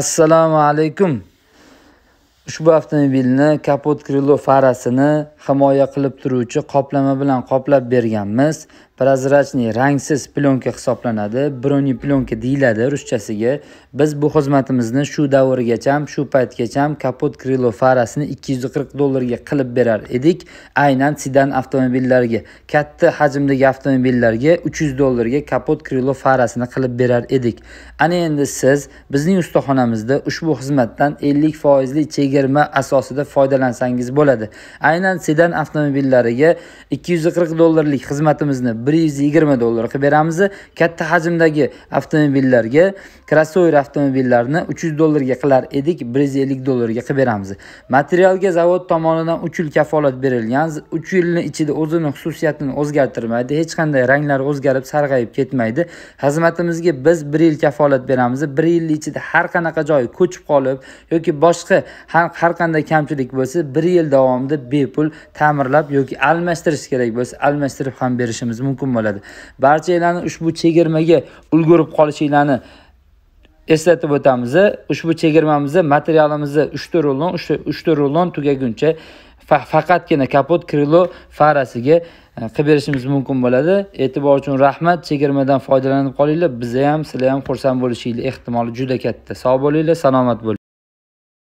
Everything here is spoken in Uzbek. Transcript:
assalomu alaykum ushbu avtomobilni kapot krilo farasini himoya qilib turuvchi qoplama bilan qoplab berganmiz прозрачный rangsiz plyonka hisoblanadi broni plyonka deyiladi ruschasiga biz bu xizmatimizni shu davrgacha ham shu paytgacha ham kapot krilo farasini 240 dollarga qilib berar edik aynan sedan avtomobillarga katta hajmdagi avtomobillarga 300 dollarga kapot krilo farasini qilib berar edik ana endi siz bizning ustaxonamizda ushbu xizmatdan ellik foizli chegara chegirma asosida foydalansangiz bo'ladi aynan sedan avtomobillariga ikki yuz qirq dollarlik xizmatimizni bir yuz yigirma dollar qilib beramiz katta hajmdagi avtomobillarga krossover avtomobillarni uch yuz dollarga qilar edik bir yuz ellik dollarga qilib beramiz materialga zavod tomonidan uch yil kafolat berilgan uch yilni ichida o'zini xususiyatini o'zgartirmaydi hech qanday ranglari o'zgarib sarg'ayib ketmaydi xizmatimizga biz bir yil kafolat beramiz bir yil ichida har qanaqa joyi ko'chib qolib yoki boshqa har har qanday kamchilik bo'lsa bir yil davomida bepul ta'mirlab yoki almashtirish kerak bo'lsa almashtirib ham berishimiz mumkin bo'ladi barchanglarni ushbu chegirmaga ulgurib qolishinglarni eslatib o'tamiz ushbu chegirmamizni materialimizni uchta rulon uchta rulon tugaguncha faqatgina kapot krilo farasiga e, qilib berishimiz mumkin bo'ladi e'tibor uchun rahmat chegirmadan foydalanib qolinglar biza ham sizlar ham xursand bo'lishinglar ehtimoli juda katta sog' bo'linglar salomat bo'ling